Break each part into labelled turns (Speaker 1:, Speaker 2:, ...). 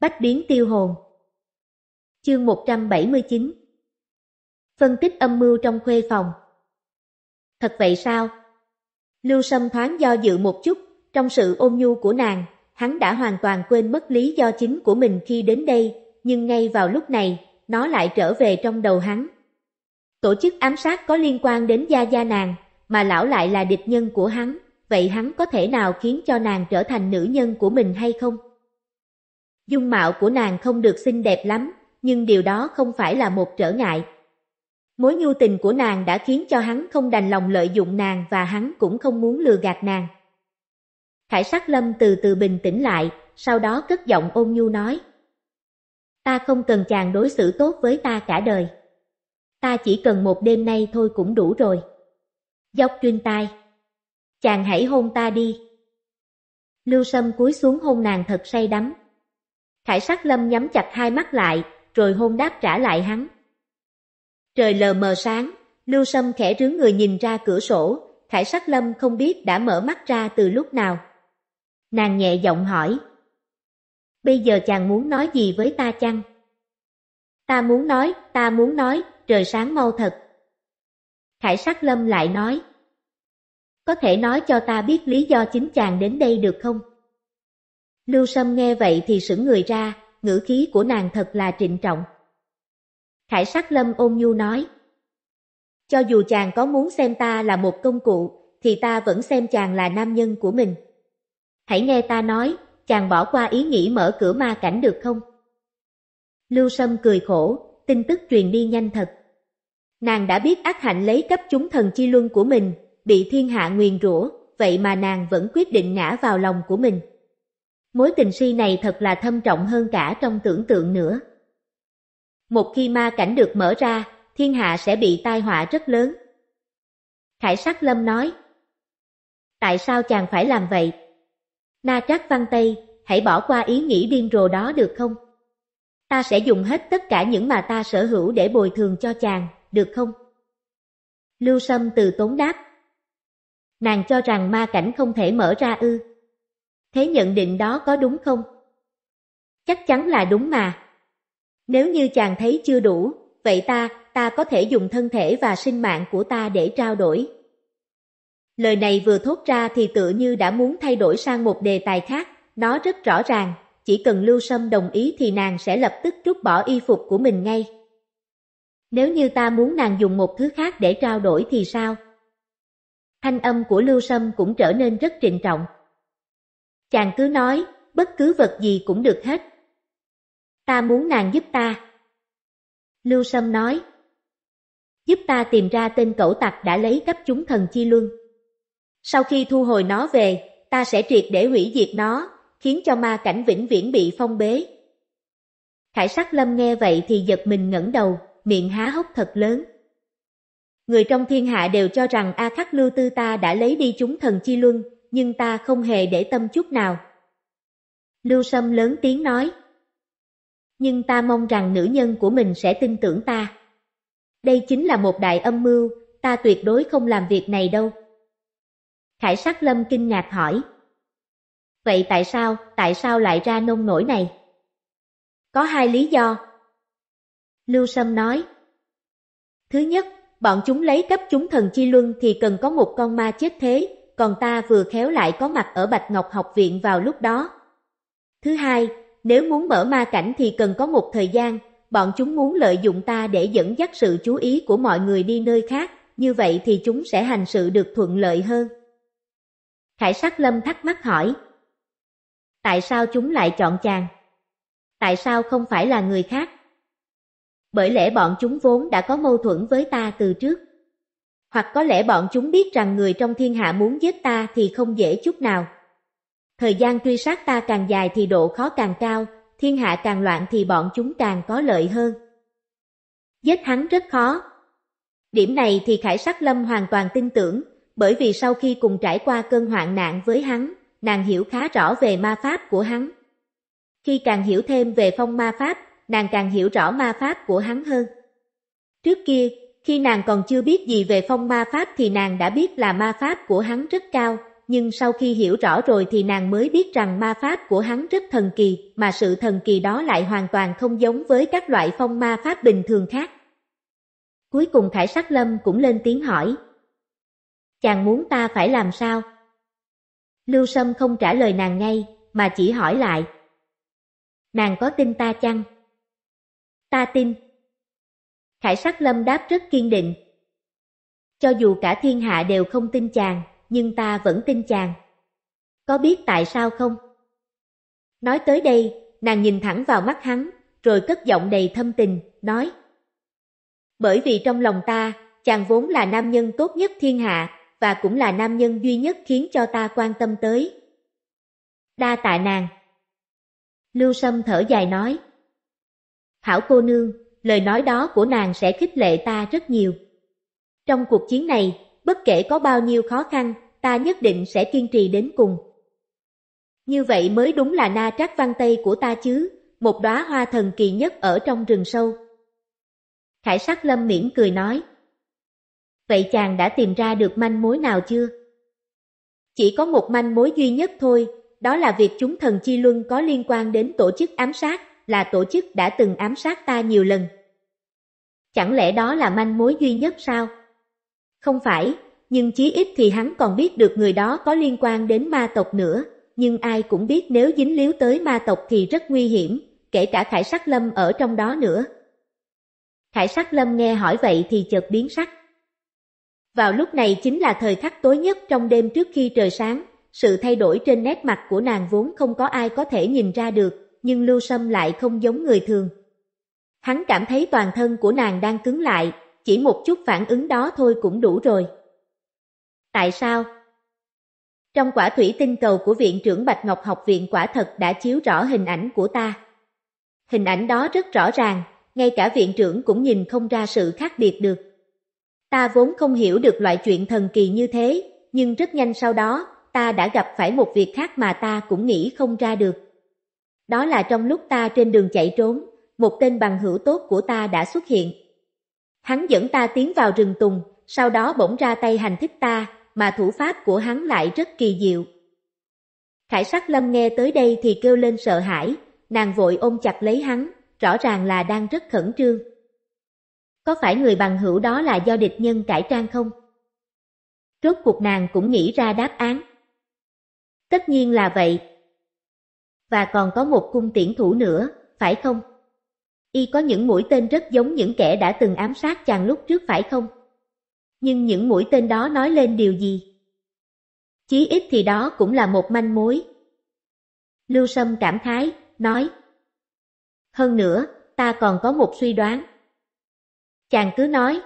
Speaker 1: Bách biến tiêu hồn Chương 179 Phân tích âm mưu trong khuê phòng Thật vậy sao? Lưu Sâm thoáng do dự một chút, trong sự ôn nhu của nàng, hắn đã hoàn toàn quên mất lý do chính của mình khi đến đây, nhưng ngay vào lúc này, nó lại trở về trong đầu hắn. Tổ chức ám sát có liên quan đến gia gia nàng, mà lão lại là địch nhân của hắn, vậy hắn có thể nào khiến cho nàng trở thành nữ nhân của mình hay không? Dung mạo của nàng không được xinh đẹp lắm, nhưng điều đó không phải là một trở ngại. Mối nhu tình của nàng đã khiến cho hắn không đành lòng lợi dụng nàng và hắn cũng không muốn lừa gạt nàng. Khải sắc lâm từ từ bình tĩnh lại, sau đó cất giọng ôn nhu nói. Ta không cần chàng đối xử tốt với ta cả đời. Ta chỉ cần một đêm nay thôi cũng đủ rồi. Dốc chuyên tai. Chàng hãy hôn ta đi. Lưu Sâm cúi xuống hôn nàng thật say đắm. Khải sát lâm nhắm chặt hai mắt lại, rồi hôn đáp trả lại hắn. Trời lờ mờ sáng, Lưu Sâm khẽ rướng người nhìn ra cửa sổ, Khải sát lâm không biết đã mở mắt ra từ lúc nào. Nàng nhẹ giọng hỏi. Bây giờ chàng muốn nói gì với ta chăng? Ta muốn nói, ta muốn nói, trời sáng mau thật. Khải sát lâm lại nói. Có thể nói cho ta biết lý do chính chàng đến đây được không? Lưu Sâm nghe vậy thì sững người ra, ngữ khí của nàng thật là trịnh trọng. Khải sắc lâm ôn nhu nói. Cho dù chàng có muốn xem ta là một công cụ, thì ta vẫn xem chàng là nam nhân của mình. Hãy nghe ta nói, chàng bỏ qua ý nghĩ mở cửa ma cảnh được không? Lưu Sâm cười khổ, tin tức truyền đi nhanh thật. Nàng đã biết ác hạnh lấy cấp chúng thần chi luân của mình, bị thiên hạ nguyền rủa, vậy mà nàng vẫn quyết định ngã vào lòng của mình. Mối tình si này thật là thâm trọng hơn cả trong tưởng tượng nữa. Một khi ma cảnh được mở ra, thiên hạ sẽ bị tai họa rất lớn. Khải sắc lâm nói. Tại sao chàng phải làm vậy? Na trắc văn tây, hãy bỏ qua ý nghĩ điên rồ đó được không? Ta sẽ dùng hết tất cả những mà ta sở hữu để bồi thường cho chàng, được không? Lưu Sâm từ tốn đáp. Nàng cho rằng ma cảnh không thể mở ra ư. Thế nhận định đó có đúng không? Chắc chắn là đúng mà. Nếu như chàng thấy chưa đủ, vậy ta, ta có thể dùng thân thể và sinh mạng của ta để trao đổi. Lời này vừa thốt ra thì tự như đã muốn thay đổi sang một đề tài khác, nó rất rõ ràng, chỉ cần Lưu Sâm đồng ý thì nàng sẽ lập tức rút bỏ y phục của mình ngay. Nếu như ta muốn nàng dùng một thứ khác để trao đổi thì sao? Thanh âm của Lưu Sâm cũng trở nên rất trịnh trọng. Chàng cứ nói, bất cứ vật gì cũng được hết. Ta muốn nàng giúp ta. Lưu Sâm nói, giúp ta tìm ra tên cẩu tặc đã lấy cắp chúng thần chi luân. Sau khi thu hồi nó về, ta sẽ triệt để hủy diệt nó, khiến cho ma cảnh vĩnh viễn bị phong bế. Khải sắc lâm nghe vậy thì giật mình ngẩng đầu, miệng há hốc thật lớn. Người trong thiên hạ đều cho rằng A Khắc Lưu Tư ta đã lấy đi chúng thần chi luân, nhưng ta không hề để tâm chút nào. Lưu Sâm lớn tiếng nói. Nhưng ta mong rằng nữ nhân của mình sẽ tin tưởng ta. Đây chính là một đại âm mưu, ta tuyệt đối không làm việc này đâu. Khải sắc lâm kinh ngạc hỏi. Vậy tại sao, tại sao lại ra nông nổi này? Có hai lý do. Lưu Sâm nói. Thứ nhất, bọn chúng lấy cấp chúng thần chi luân thì cần có một con ma chết thế, còn ta vừa khéo lại có mặt ở Bạch Ngọc học viện vào lúc đó. Thứ hai, nếu muốn mở ma cảnh thì cần có một thời gian, bọn chúng muốn lợi dụng ta để dẫn dắt sự chú ý của mọi người đi nơi khác, như vậy thì chúng sẽ hành sự được thuận lợi hơn. Khải sát lâm thắc mắc hỏi. Tại sao chúng lại chọn chàng? Tại sao không phải là người khác? Bởi lẽ bọn chúng vốn đã có mâu thuẫn với ta từ trước hoặc có lẽ bọn chúng biết rằng người trong thiên hạ muốn giết ta thì không dễ chút nào. Thời gian truy sát ta càng dài thì độ khó càng cao, thiên hạ càng loạn thì bọn chúng càng có lợi hơn. Giết hắn rất khó. Điểm này thì Khải Sắc Lâm hoàn toàn tin tưởng, bởi vì sau khi cùng trải qua cơn hoạn nạn với hắn, nàng hiểu khá rõ về ma pháp của hắn. Khi càng hiểu thêm về phong ma pháp, nàng càng hiểu rõ ma pháp của hắn hơn. Trước kia, khi nàng còn chưa biết gì về phong ma pháp thì nàng đã biết là ma pháp của hắn rất cao, nhưng sau khi hiểu rõ rồi thì nàng mới biết rằng ma pháp của hắn rất thần kỳ, mà sự thần kỳ đó lại hoàn toàn không giống với các loại phong ma pháp bình thường khác. Cuối cùng Khải Sắc Lâm cũng lên tiếng hỏi. Chàng muốn ta phải làm sao? Lưu Sâm không trả lời nàng ngay, mà chỉ hỏi lại. Nàng có tin ta chăng? Ta tin. Khải sắc lâm đáp rất kiên định. Cho dù cả thiên hạ đều không tin chàng, nhưng ta vẫn tin chàng. Có biết tại sao không? Nói tới đây, nàng nhìn thẳng vào mắt hắn, rồi cất giọng đầy thâm tình, nói. Bởi vì trong lòng ta, chàng vốn là nam nhân tốt nhất thiên hạ, và cũng là nam nhân duy nhất khiến cho ta quan tâm tới. Đa tạ nàng. Lưu Sâm thở dài nói. Thảo cô nương, lời nói đó của nàng sẽ khích lệ ta rất nhiều. Trong cuộc chiến này, bất kể có bao nhiêu khó khăn, ta nhất định sẽ kiên trì đến cùng. Như vậy mới đúng là na trác văn tây của ta chứ, một đóa hoa thần kỳ nhất ở trong rừng sâu. Khải sắc lâm miễn cười nói. Vậy chàng đã tìm ra được manh mối nào chưa? Chỉ có một manh mối duy nhất thôi, đó là việc chúng thần chi luân có liên quan đến tổ chức ám sát, là tổ chức đã từng ám sát ta nhiều lần. Chẳng lẽ đó là manh mối duy nhất sao? Không phải, nhưng chí ít thì hắn còn biết được người đó có liên quan đến ma tộc nữa, nhưng ai cũng biết nếu dính líu tới ma tộc thì rất nguy hiểm, kể cả Khải Sắc Lâm ở trong đó nữa. Khải Sắc Lâm nghe hỏi vậy thì chợt biến sắc. Vào lúc này chính là thời khắc tối nhất trong đêm trước khi trời sáng, sự thay đổi trên nét mặt của nàng vốn không có ai có thể nhìn ra được, nhưng Lưu Sâm lại không giống người thường. Hắn cảm thấy toàn thân của nàng đang cứng lại, chỉ một chút phản ứng đó thôi cũng đủ rồi. Tại sao? Trong quả thủy tinh cầu của Viện trưởng Bạch Ngọc Học Viện quả thật đã chiếu rõ hình ảnh của ta. Hình ảnh đó rất rõ ràng, ngay cả viện trưởng cũng nhìn không ra sự khác biệt được. Ta vốn không hiểu được loại chuyện thần kỳ như thế, nhưng rất nhanh sau đó, ta đã gặp phải một việc khác mà ta cũng nghĩ không ra được. Đó là trong lúc ta trên đường chạy trốn, một tên bằng hữu tốt của ta đã xuất hiện. Hắn dẫn ta tiến vào rừng tùng, sau đó bỗng ra tay hành thích ta, mà thủ pháp của hắn lại rất kỳ diệu. Khải sắc lâm nghe tới đây thì kêu lên sợ hãi, nàng vội ôm chặt lấy hắn, rõ ràng là đang rất khẩn trương. Có phải người bằng hữu đó là do địch nhân cải trang không? Rốt cuộc nàng cũng nghĩ ra đáp án. Tất nhiên là vậy, và còn có một cung tiễn thủ nữa, phải không? Y có những mũi tên rất giống những kẻ đã từng ám sát chàng lúc trước phải không? Nhưng những mũi tên đó nói lên điều gì? Chí ít thì đó cũng là một manh mối. Lưu Sâm cảm khái, nói. Hơn nữa, ta còn có một suy đoán. Chàng cứ nói.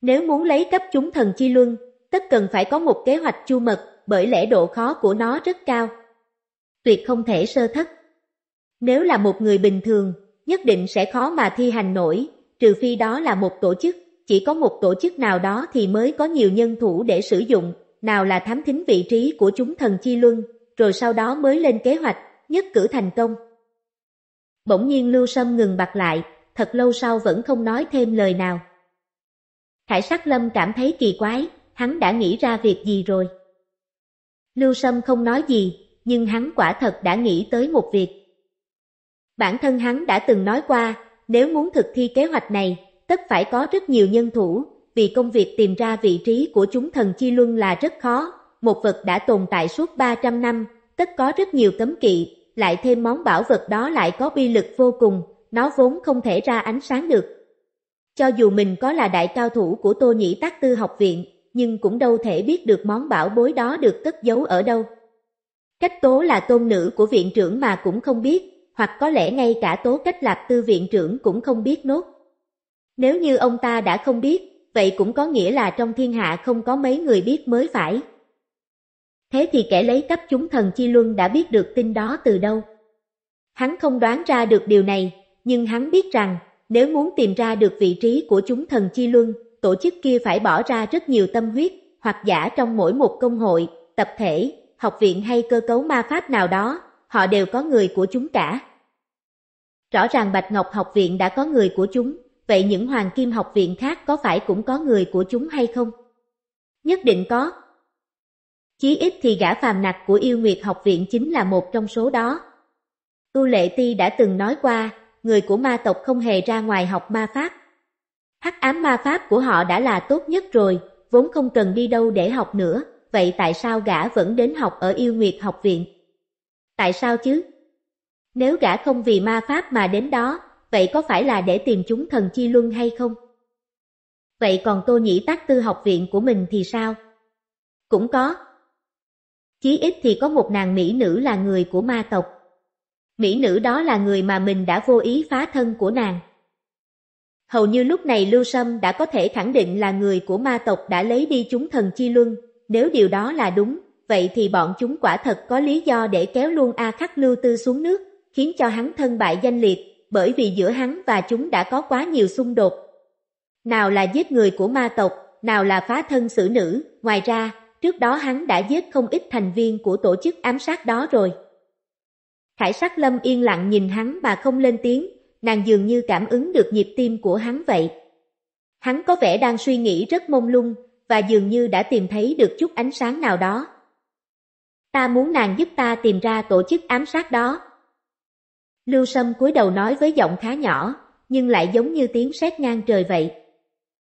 Speaker 1: Nếu muốn lấy cấp chúng thần chi luân, tất cần phải có một kế hoạch chu mật, bởi lẽ độ khó của nó rất cao tuyệt không thể sơ thất. Nếu là một người bình thường, nhất định sẽ khó mà thi hành nổi, trừ phi đó là một tổ chức, chỉ có một tổ chức nào đó thì mới có nhiều nhân thủ để sử dụng, nào là thám thính vị trí của chúng thần chi luân, rồi sau đó mới lên kế hoạch, nhất cử thành công. Bỗng nhiên Lưu Sâm ngừng bặt lại, thật lâu sau vẫn không nói thêm lời nào. Khải sắc lâm cảm thấy kỳ quái, hắn đã nghĩ ra việc gì rồi. Lưu Sâm không nói gì, nhưng hắn quả thật đã nghĩ tới một việc. Bản thân hắn đã từng nói qua, nếu muốn thực thi kế hoạch này, tất phải có rất nhiều nhân thủ, vì công việc tìm ra vị trí của chúng thần chi luân là rất khó, một vật đã tồn tại suốt 300 năm, tất có rất nhiều cấm kỵ, lại thêm món bảo vật đó lại có bi lực vô cùng, nó vốn không thể ra ánh sáng được. Cho dù mình có là đại cao thủ của Tô Nhĩ Tác Tư học viện, nhưng cũng đâu thể biết được món bảo bối đó được cất giấu ở đâu. Cách tố là tôn nữ của viện trưởng mà cũng không biết, hoặc có lẽ ngay cả tố cách lạp tư viện trưởng cũng không biết nốt. Nếu như ông ta đã không biết, vậy cũng có nghĩa là trong thiên hạ không có mấy người biết mới phải. Thế thì kẻ lấy cấp chúng thần chi luân đã biết được tin đó từ đâu? Hắn không đoán ra được điều này, nhưng hắn biết rằng, nếu muốn tìm ra được vị trí của chúng thần chi luân, tổ chức kia phải bỏ ra rất nhiều tâm huyết, hoặc giả trong mỗi một công hội, tập thể, học viện hay cơ cấu ma pháp nào đó, họ đều có người của chúng cả. Rõ ràng Bạch Ngọc học viện đã có người của chúng, vậy những hoàng kim học viện khác có phải cũng có người của chúng hay không? Nhất định có. Chí ít thì gã phàm nặc của yêu nguyệt học viện chính là một trong số đó. Tu Lệ Ti đã từng nói qua, người của ma tộc không hề ra ngoài học ma pháp. Hắc ám ma pháp của họ đã là tốt nhất rồi, vốn không cần đi đâu để học nữa vậy tại sao gã vẫn đến học ở yêu nguyệt học viện? Tại sao chứ? Nếu gã không vì ma pháp mà đến đó, vậy có phải là để tìm chúng thần chi luân hay không? Vậy còn tô nhĩ tác tư học viện của mình thì sao? Cũng có. Chí ít thì có một nàng mỹ nữ là người của ma tộc. Mỹ nữ đó là người mà mình đã vô ý phá thân của nàng. Hầu như lúc này Lưu Sâm đã có thể khẳng định là người của ma tộc đã lấy đi chúng thần chi luân, nếu điều đó là đúng, vậy thì bọn chúng quả thật có lý do để kéo luôn A Khắc Lưu Tư xuống nước, khiến cho hắn thân bại danh liệt, bởi vì giữa hắn và chúng đã có quá nhiều xung đột. Nào là giết người của ma tộc, nào là phá thân xử nữ, ngoài ra, trước đó hắn đã giết không ít thành viên của tổ chức ám sát đó rồi. Khải sắc lâm yên lặng nhìn hắn mà không lên tiếng, nàng dường như cảm ứng được nhịp tim của hắn vậy. Hắn có vẻ đang suy nghĩ rất mông lung, và dường như đã tìm thấy được chút ánh sáng nào đó. Ta muốn nàng giúp ta tìm ra tổ chức ám sát đó. Lưu Sâm cúi đầu nói với giọng khá nhỏ, nhưng lại giống như tiếng sét ngang trời vậy.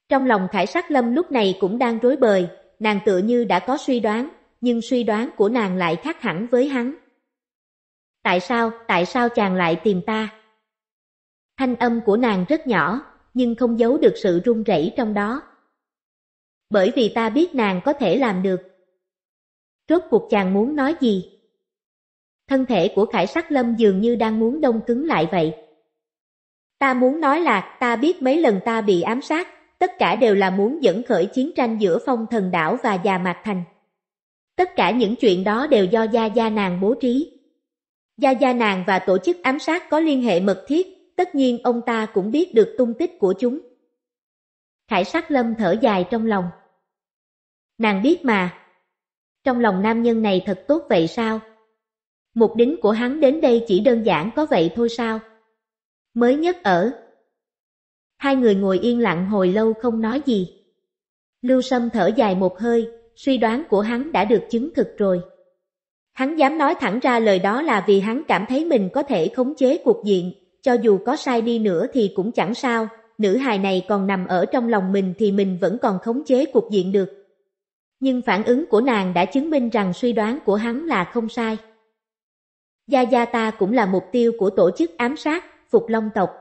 Speaker 1: Trong lòng Khải Sắc Lâm lúc này cũng đang rối bời, nàng tựa như đã có suy đoán, nhưng suy đoán của nàng lại khác hẳn với hắn. Tại sao, tại sao chàng lại tìm ta? Thanh âm của nàng rất nhỏ, nhưng không giấu được sự run rẩy trong đó bởi vì ta biết nàng có thể làm được. Rốt cuộc chàng muốn nói gì? Thân thể của Khải Sắc Lâm dường như đang muốn đông cứng lại vậy. Ta muốn nói là ta biết mấy lần ta bị ám sát, tất cả đều là muốn dẫn khởi chiến tranh giữa phong thần đảo và già mạc thành. Tất cả những chuyện đó đều do Gia Gia nàng bố trí. Gia Gia nàng và tổ chức ám sát có liên hệ mật thiết, tất nhiên ông ta cũng biết được tung tích của chúng. Khải sắc lâm thở dài trong lòng. Nàng biết mà. Trong lòng nam nhân này thật tốt vậy sao? Mục đính của hắn đến đây chỉ đơn giản có vậy thôi sao? Mới nhất ở. Hai người ngồi yên lặng hồi lâu không nói gì. Lưu Sâm thở dài một hơi, suy đoán của hắn đã được chứng thực rồi. Hắn dám nói thẳng ra lời đó là vì hắn cảm thấy mình có thể khống chế cuộc diện, cho dù có sai đi nữa thì cũng chẳng sao, nữ hài này còn nằm ở trong lòng mình thì mình vẫn còn khống chế cuộc diện được. Nhưng phản ứng của nàng đã chứng minh rằng suy đoán của hắn là không sai. Gia Gia ta cũng là mục tiêu của tổ chức ám sát, Phục Long tộc.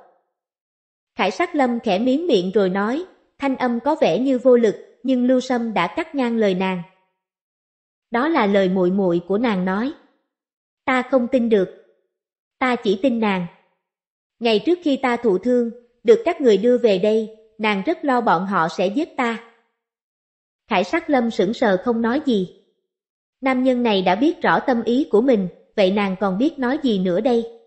Speaker 1: Khải sát lâm khẽ miếng miệng rồi nói, thanh âm có vẻ như vô lực, nhưng Lưu Sâm đã cắt ngang lời nàng. Đó là lời muội muội của nàng nói. Ta không tin được. Ta chỉ tin nàng. Ngày trước khi ta thụ thương, được các người đưa về đây, nàng rất lo bọn họ sẽ giết ta. Khải sắc lâm sững sờ không nói gì. Nam nhân này đã biết rõ tâm ý của mình, vậy nàng còn biết nói gì nữa đây?